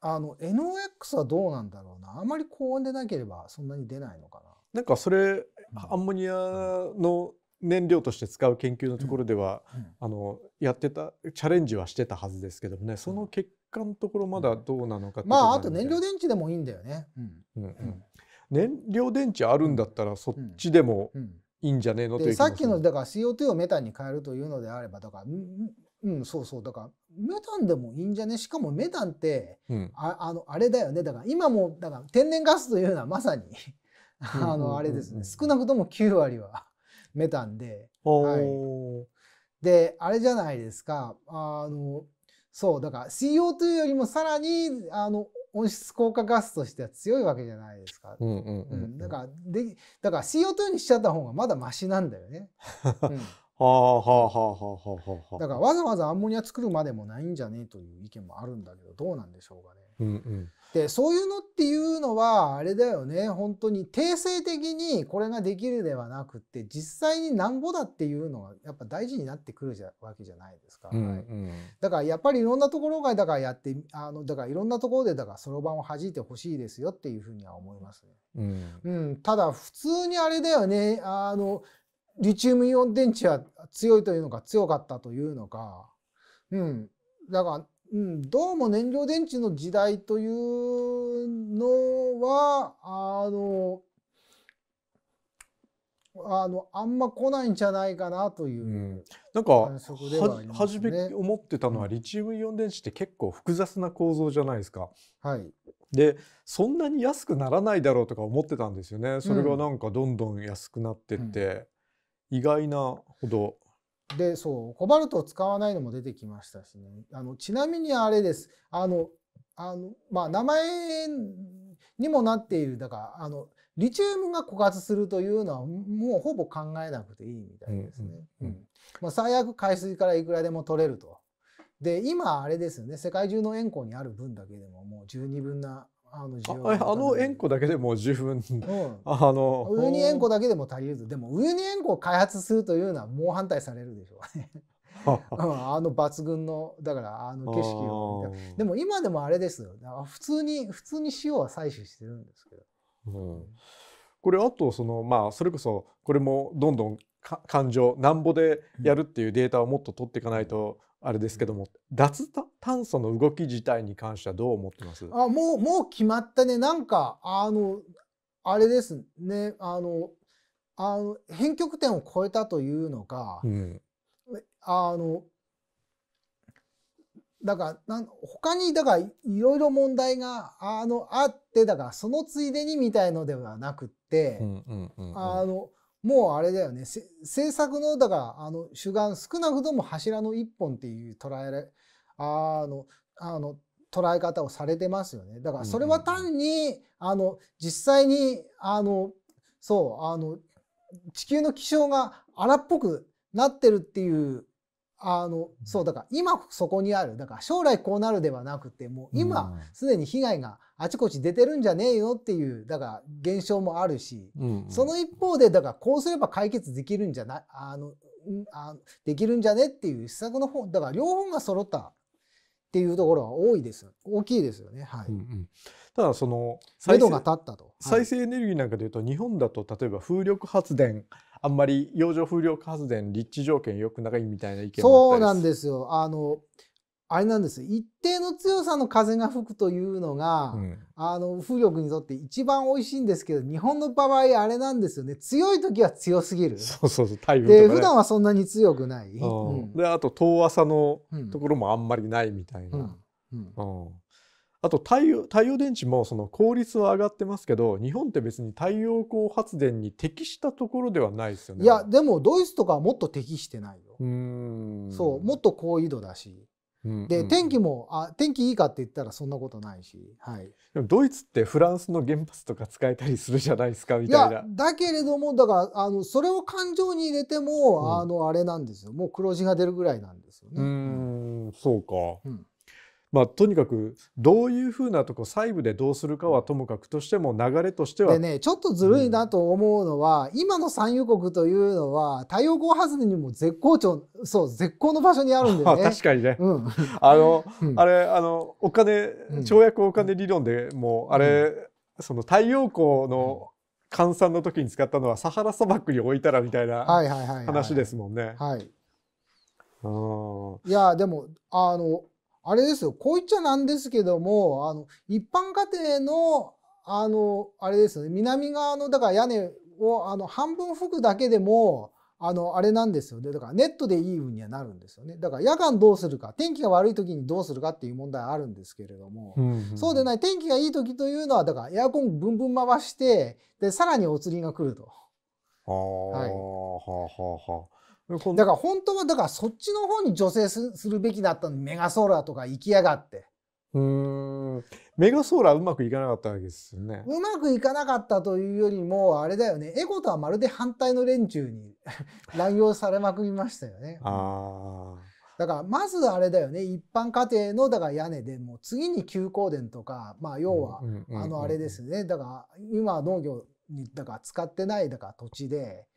あの、NOx はどうなんだろうな。あまり高温でなければそんなに出ないのかな。なんかそれ、アンモニアの燃料として使う研究のところでは、うんうん、あの、やってた、チャレンジはしてたはずですけどもね、その結果のところまだどうなのか、まあ、あと燃料電池でもいいんだよね。うん。うんうん燃料電池あるんだったらそっちでも、うんいいんじゃねえのさっきのだから CO2 をメタンに変えるというのであればだからうん、そうそうだからメタンでもいいんじゃねしかもメタンって、うん、ああのあれだよねだから今もだから天然ガスというのはまさに あのあれですね、うんうんうん、少なくとも9割はメタンで、はい、であれじゃないですかあのそう、だから CO2 よりもさらに、あの、温室効果ガスとしては強いわけじゃないですか。うんうんうんうん、だからで、だから CO2 にしちゃった方がまだマシなんだよね。うんはあはあはあはあはあ。だからわざわざアンモニア作るまでもないんじゃねえという意見もあるんだけどどうなんでしょうかね。うんうん、でそういうのっていうのはあれだよね本当に定性的にこれができるではなくて実際になんぼだっていうのがやっぱ大事になってくるじゃわけじゃないですか、うんうん、だからやっぱりいろんなところがだからやってあのだからいろんなところでだからそろばんを弾いてほしいですよっていうふうには思いますね。うん、うん、ただ普通にあれだよねあのリチウムイオン電池は強いというのか強かったというのか、うん、だからうん、どうも燃料電池の時代というのはあのあのあんま来ないんじゃないかなという、うん、なんか、初め思ってたのは、リチウムイオン電池って結構複雑な構造じゃないですか。はい、でそんなに安くならないだろうとか思ってたんですよねそれがなんかどんどん安くなってって、うん、意外なほどで、そう、コバルトを使わないのも出てきましたしね。あの、ちなみにあれです。あの、あの、まあ、名前にもなっている、だから、あの、リチウムが枯渇するというのは、もうほぼ考えなくていいみたいですね。うん、まあ、最悪海水からいくらでも取れると。で、今あれですよね。世界中の塩湖にある分だけでも、もう12分なあの需要ああの円弧だけでも十分、うん、あの上に円弧だけでも足りずでも上に円弧を開発するというのは猛反対されるでしょうね。あの抜群のだからあの景色をでも今でもあれですよ普通に普通に塩は採取してるんですけど、うん、これあとそのまあそれこそこれもどんどん感情なんぼでやるっていうデータをもっと取っていかないと、あれですけども脱炭素の動き自体に関してはどう思ってますあもうもう決まったねなんかあのあれですねあのあの変曲点を超えたというのが、うん、あのだからなん他にだからいろいろ問題があのあってだからそのついでにみたいのではなくって、うんうんうんうん、あのもうあれだよね政策のだからあの主眼少なくとも柱の一本っていう捉えられあのあの捉え方をされてますよねだからそれは単に、あの実際にあのそうあの地球の気象が荒っぽくなってるっていうあの、そうだから今そこにあるだから将来こうなるではなくてもう今すでに被害があちこち出てるんじゃねえよっていうだから現象もあるし、うんうん、その一方でだからこうすれば解決できるんじゃないあのあできるんじゃねっていう施策の方だから両方が揃ったっていうところは多いです大きいですよねはい。うんうんただその再生が立ったと再生エネルギーなんかでいうと日本だと例えば風力発電あんまり洋上風力発電立地条件よくないみたいな意見そうなんですよあのあれなんです一定の強さの風が吹くというのが、うん、あの風力にとって一番おいしいんですけど日本の場合あれなんですよね強い時は強すぎるそうそうそう太陽、ね、で普段はそんなに強くない、うん、であと遠浅のところもあんまりないみたいな。うんうんあと太陽太陽電池もその効率は上がってますけど日本って別に太陽光発電に適したところではないですよねいやでもドイツとかはもっと適してないよそうもっと高緯度だしで天気もあ天気いいかって言ったらそんなことないし、はい、でもドイツってフランスの原発とか使えたりするじゃないですかみたいな。いやだけれどもだからあのそれを感情に入れても、あのあれなんですよもう黒字が出るぐらいなんですよね。うん、そうか、うんまあ、とにかくどういうふうなとこ細部でどうするかはともかくとしても流れとしては。でねちょっとずるいなと思うのは、うん、今の産油国というのは太陽光発電にも絶好調そう絶好の場所にあるんです。ね。確かにね、うん、あの、うん、あれあのお金跳躍お金理論でもうあれ、その太陽光の、換算の時に使ったのはサハラ砂漠に置いたらみたいな話ですもんね。はい、はい、いやでもあのあれですよ、こういっちゃなんですけども、あの、一般家庭の、あの、あれですね、南側の、だから屋根を、あの、半分吹くだけでも、あの、あれなんですよね。だからネットでいい運にはなるんですよね。だから夜間どうするか、天気が悪い時にどうするかっていう問題あるんですけれども、うんうんそうでない、天気がいい時というのは、だからエアコンブンブン回して、で、さらにお釣りが来ると。はあ、はあはあはあ。だから本当はだからそっちの方に助成するべきだったのにメガソーラーとか行きやがって。うんメガソーラーうまくいかなかったわけですよね。うまくいかなかったというよりもあれだよねエコとはまるで反対の連中に 乱用されまくりましたよね。あだからまずあれだよね一般家庭のだから屋根でも次に休耕電とかまあ要はあのあれですねだから今農業にだから使ってないだから土地で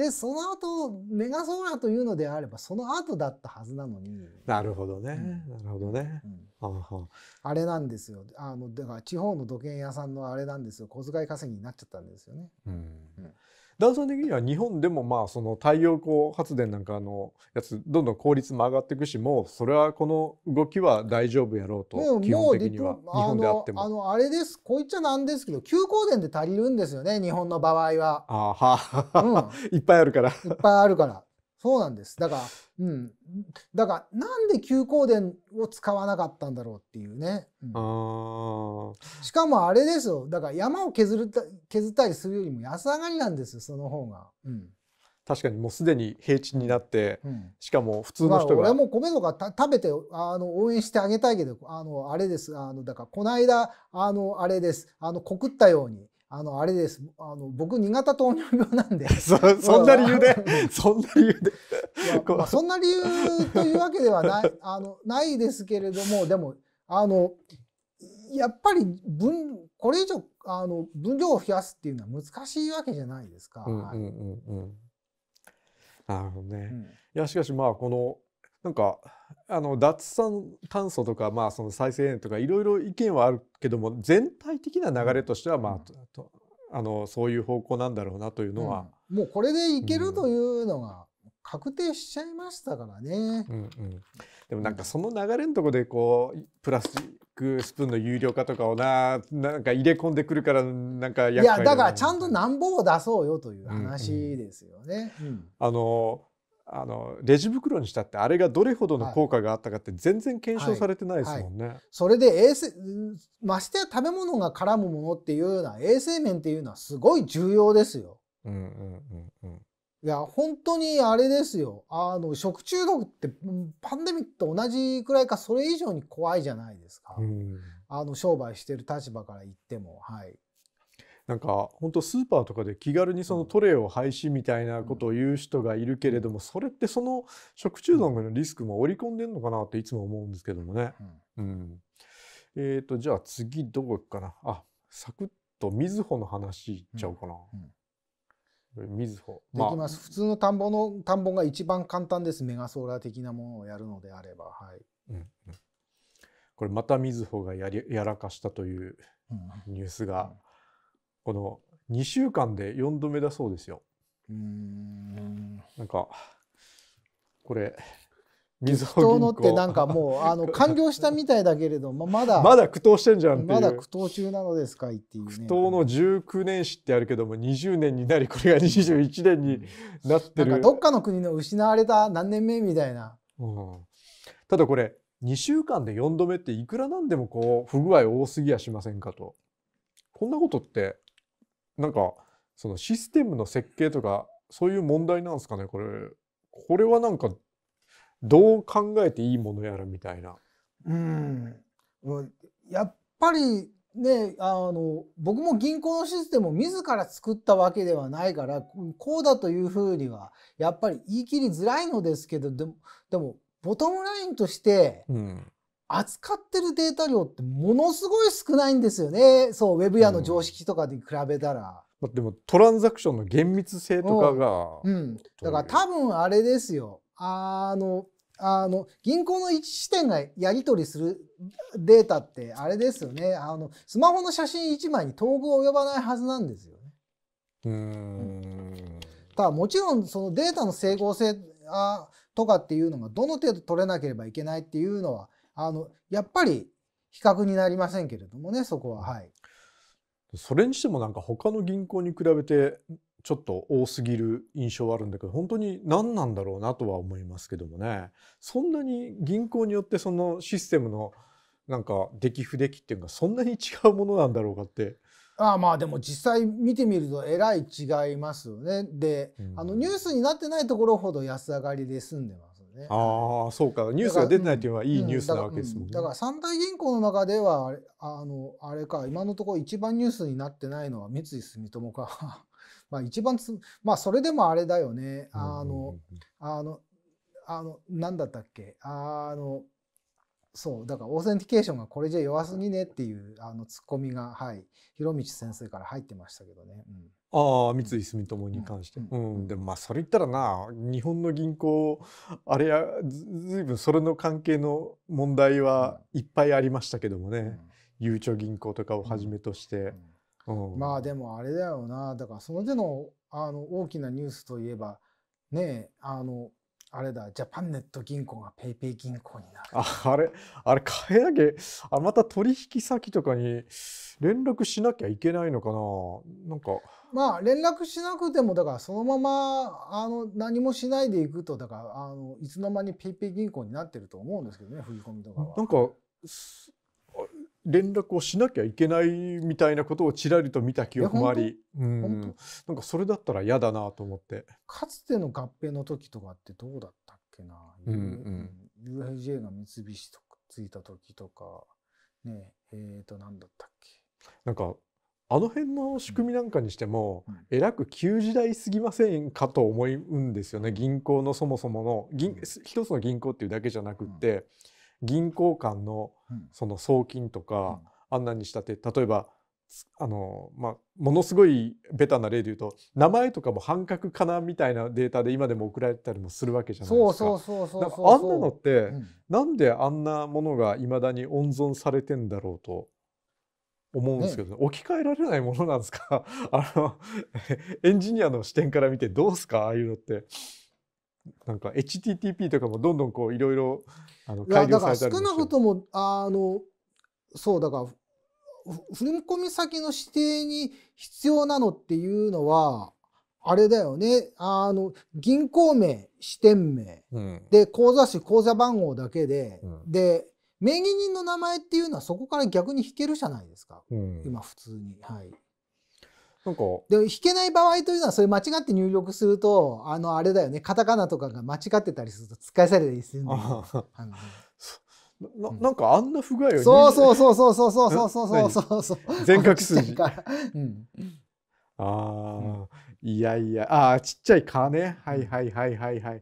でその後メガソーラーというのであればその後だったはずなのになるほどね、うん、なるほどね、うん、はあれなんですよあのだから地方の土建屋さんのあれなんですよ小遣い稼ぎになっちゃったんですよね。うん、うんダンさん的には日本でもまあその太陽光発電なんかのやつどんどん効率も上がっていくしもうそれはこの動きは大丈夫やろうと基本的には日本であってもあのあれですこう言っちゃなんですけど急光電で足りるんですよね日本の場合はあは、うん、いっぱいあるからいっぱいあるからそうなんです。だから、うん。だから、なんで休行電を使わなかったんだろうっていうね。うん、しかもあれですよ。だから山を削る削ったりするよりも安上がりなんですよ、その方が。うん。確かにもうすでに平地になって、うん、しかも普通の人が。俺も米とか食べてあの応援してあげたいけどあのあれですあのだからこの間あのあれですあの告ったようにあの、あれです。あの、僕、新潟糖尿病なんで。そ、そんな理由でそんな理由でまあ、そんな理由というわけではない、あの、ないですけれども、でも、あの、やっぱり分、これ以上、あの、分量を増やすっていうのは難しいわけじゃないですか。うんうんうんうん、なるほどね。うん、いや、しかしまあ、この、なんかあの脱炭素とか、まあ、その再生エネとかいろいろ意見はあるけども全体的な流れとしては、まあ、あのそういう方向なんだろうなというのは、うん、もうこれでいけるというのが確定しちゃいましたからね、うんうん、でもなんかその流れのとこでこうプラスチックスプーンの有料化とかをななんか入れ込んでくるからなんかいやだからちゃんとなんぼを出そうよという話ですよね。あのあのレジ袋にしたってあれがどれほどの効果があったかって全然検証されてないですもんね。はいはい、それで衛生ましてや食べ物が絡むものっていううな衛生面っていうのはすごい重要ですよ。うんうんうんうん、いや本当にあれですよあの食中毒ってパンデミックと同じくらいかそれ以上に怖いじゃないですか、うん、あの商売してる立場から言ってもはい。なんか本当スーパーとかで気軽にそのトレイを廃止みたいなことを言う人がいるけれどもそれってその食中毒のリスクも織り込んでるのかなっていつも思うんですけどもね。うん、えーと、じゃあ次どこかなあサクッとみずほの話いっちゃおうかな。うんみずほできます、まあ、普通の田んぼの田んぼが一番簡単ですメガソーラー的なものをやるのであればはい、うん、これまたみずほがやりやらかしたというニュースが、この2週間で4度目だそうですよ。うんなんかこれ水ずほ銀行ってなんかもうあの 完了したみたいだけれどもまだまだ苦闘してんじゃんまだ苦闘中なのですかいっていう、ね、苦闘の19年史ってあるけども20年になりこれが21年になってる、うん、どっかの国の失われた何年目みたいな、うん、ただこれ2週間で4度目っていくらなんでもこう不具合多すぎやしませんかとこんなことってなんかそのシステムの設計とかそういう問題なんですかねこれこれはなんかどう考えていいものやらみたいな。うん、やっぱりねあの僕も銀行のシステムを自ら作ったわけではないからこうだというふうにはやっぱり言い切りづらいのですけどでもでもボトムラインとして、うん、扱ってるデータ量ってものすごい少ないんですよね。そう、ウェブやの常識とかに比べたら。うん、でもトランザクションの厳密性とかが。うん。だから多分あれですよ。あの、あの、銀行の一支店がやり取りするデータってあれですよね。あの、スマホの写真1枚に遠く及ばないはずなんですよね。うん。ただもちろんそのデータの整合性あとかっていうのがどの程度取れなければいけないっていうのは、あのやっぱり比較になりませんけれどもねそこははい。それにしてもなんか他の銀行に比べてちょっと多すぎる印象はあるんだけど本当に何なんだろうなとは思いますけどもねそんなに銀行によってそのシステムのなんか出来不出来っていうかそんなに違うものなんだろうかって。ああまあでも実際見てみるとえらい違いますよね。で、うん、あのニュースになってないところほど安上がりで済んでまね。ああ、そうか。ニュースが出てないというのはいいニュースなわけですもんね。だから三大銀行の中ではあのあれか今のところ一番ニュースになってないのは三井住友か。まあ一番つまあそれでもあれだよね。あのあのあのなんだったっけあのそうだからオーセンティケーションがこれじゃ弱すぎねっていうあのツッコミがはい広道先生から入ってましたけどね。うんああ三井住友に関して、うん、うん、でもまあそれ言ったらな日本の銀行あれやずいぶんそれの関係の問題はいっぱいありましたけどもね、うん、ゆうちょ銀行とかをはじめとして、うん、うん、まあでもあれだよなだからその手のあの大きなニュースといえばねあのあれだ、ジャパンネット銀行が PayPay 銀行になる。ああれ、あれ変えなきゃ、あまた取引先とかに連絡しなきゃいけないのかな、なんか。まあ連絡しなくてもだからそのままあの何もしないでいくとだからあのいつの間に PayPay 銀行になってると思うんですけどね振り込みとかは。なんか連絡をしなきゃいけないみたいなことをちらりと見た記憶もありうんなんかそれだったら嫌だなと思ってかつての合併の時とかってどうだったっけな、うんうん、UFJ が三菱とかついた時とかねえー、と何だったっけなんかあの辺の仕組みなんかにしても、え、う、ら、ん、く旧時代すぎませんかと思うんですよね銀行のそもそもの銀、一つの銀行っていうだけじゃなくって、うん銀行間のその送金とか、あんなにしたって例えばあのまあ、ものすごいベタな例で言うと名前とかも半角かなみたいなデータで今でも送られたりもするわけじゃないですか。あんなのって、うん、なんであんなものがいまだに温存されてんだろうと思うんですけど、ね、置き換えられないものなんですか あのエンジニアの視点から見てどうすかああいうのって。なんか HTTP とかもどんどんこういろいろあの改良されたり少なくともあのそうだから振込先の指定に必要なのっていうのはあれだよねあの銀行名支店名、うん、で口座種口座番号だけで、うん、で名義人の名前っていうのはそこから逆に引けるじゃないですか、うん、今普通に。はいなんかでも弾けない場合というのはそれ間違って入力するとあのあれだよねカタカナとかが間違ってたりすると使いされたりするんだよ、ね、ななんかあんな不具合をそうそうそうそうそうそうそうそうそうそう全角筋、うん、ああ、いやいやああちっちゃい蚊ねはいはいはいはいはいい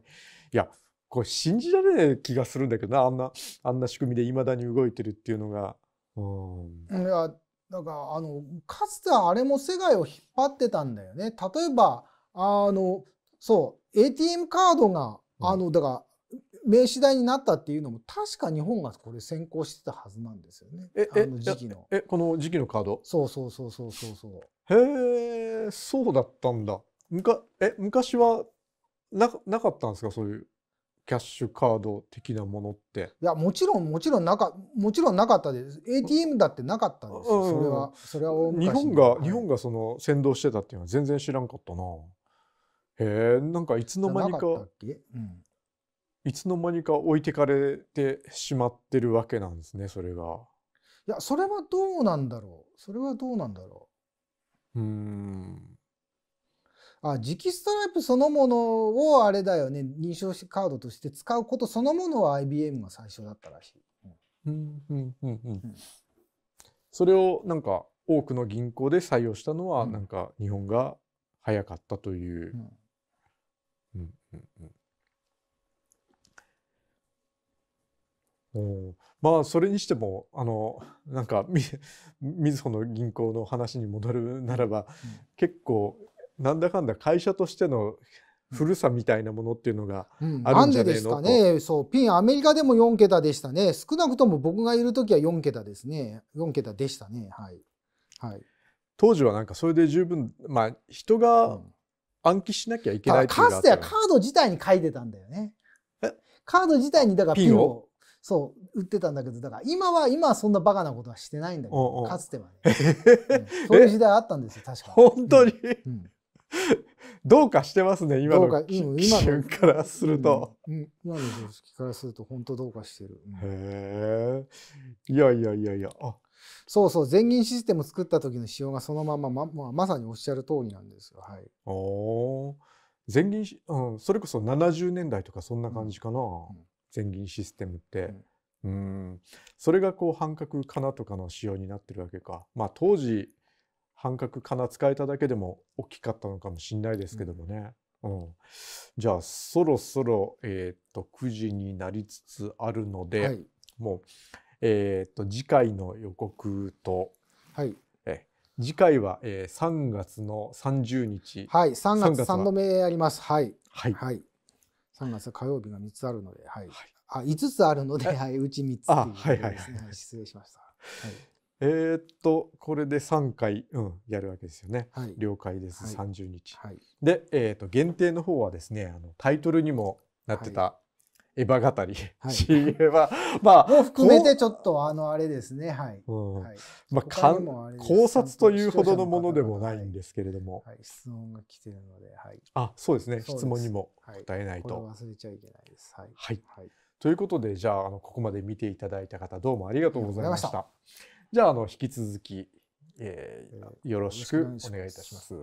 やこれ信じられない気がするんだけどなあんなあんな仕組みでいまだに動いてるっていうのがうんいやだからあのかつてはあれも世界を引っ張ってたんだよね。例えばあのそう ATM カードがあの、だから名刺代になったっていうのも確か日本がこれ先行してたはずなんですよね。えあの時期のえこの時期のカードそうそうそうそうそうそう。へえそうだったんだ。むかえ昔はななかったんですかそういうキャッシュカード的なものっていやもちろんもちろんなかもちろんなかったです ATM だってなかったんですよ、うん、それはそれは日本が、はい、日本がその先導してたっていうのは全然知らんかったなへえんかいつの間にか、うん、いつの間にか置いてかれてしまってるわけなんですねそれがいやそれはどうなんだろうそれはどうなんだろううんあ磁気ストライプそのものをあれだよね認証カードとして使うことそのものは IBM が最初だったらしい。うんうんうんうん、それをなんか多くの銀行で採用したのはなんか日本が早かったという。うんうんうん、まあそれにしてもあのなんかみみずほの銀行の話に戻るならば、結構なんだかんだ会社としての古さみたいなものっていうのがあるんじゃねえの、うん、ねそうピンアメリカでも4桁でしたね少なくとも僕がいる時は4桁ですね4桁でしたねはい、はい、当時はなんかそれで十分まあ人が暗記しなきゃいけない、かつてはカード自体に書いてたんだよねカード自体にだからピンをそう売ってたんだけどだから今は今はそんなバカなことはしてないんだけどかつてはね、うん、そういう時代あったんですよ確かに 本当に、うんどうかしてますね、今の基準からすると。うん、今の常識からすると、本当どうかしてる。うん、へえ。いやいやいやいや。あそうそう、全銀システム作った時の仕様がそのままま、まあ、まさにおっしゃる通りなんですよ。はい。おお。全銀うん、それこそ70年代とかそんな感じかな。全銀システムって。うん、それがこう半角かなとかの仕様になってるわけか。まあ当時半角かな使えただけでも大きかったのかもしれないですけどもね。うん、うん、じゃあそろそろ、えーと、と9時になりつつあるので、はい、もう、えーと、と次回の予告と、はい、え次回は、えー、3月の30日はい3月 ,3 度目ありますはい、はいはい、3月火曜日が3つあるので、はい、はい、あ5つあるので、はい、うち3つってはいはいはい、失礼しました。はいえー、っとこれで3回、うん、やるわけですよね、はい、了解です、はい、30日、はい、で、えー、っと限定の方はですねあのタイトルにもなってた、エヴァ語り、はい、シーエまあ、含めてちょっとあのあれですね、はい。うん、はい、まあ、かん、考察というほどのものでもないんですけれども。はい、質問が来てるので、はい。あ、そうですね。す質問にも答えないと。忘れちゃいけないです。はい。はい。ということで、じゃあ、あの、ここまで見ていただいた方、どうもありがとうございました。じゃあ、あの、引き続き、えー、よろしくお願いいたします。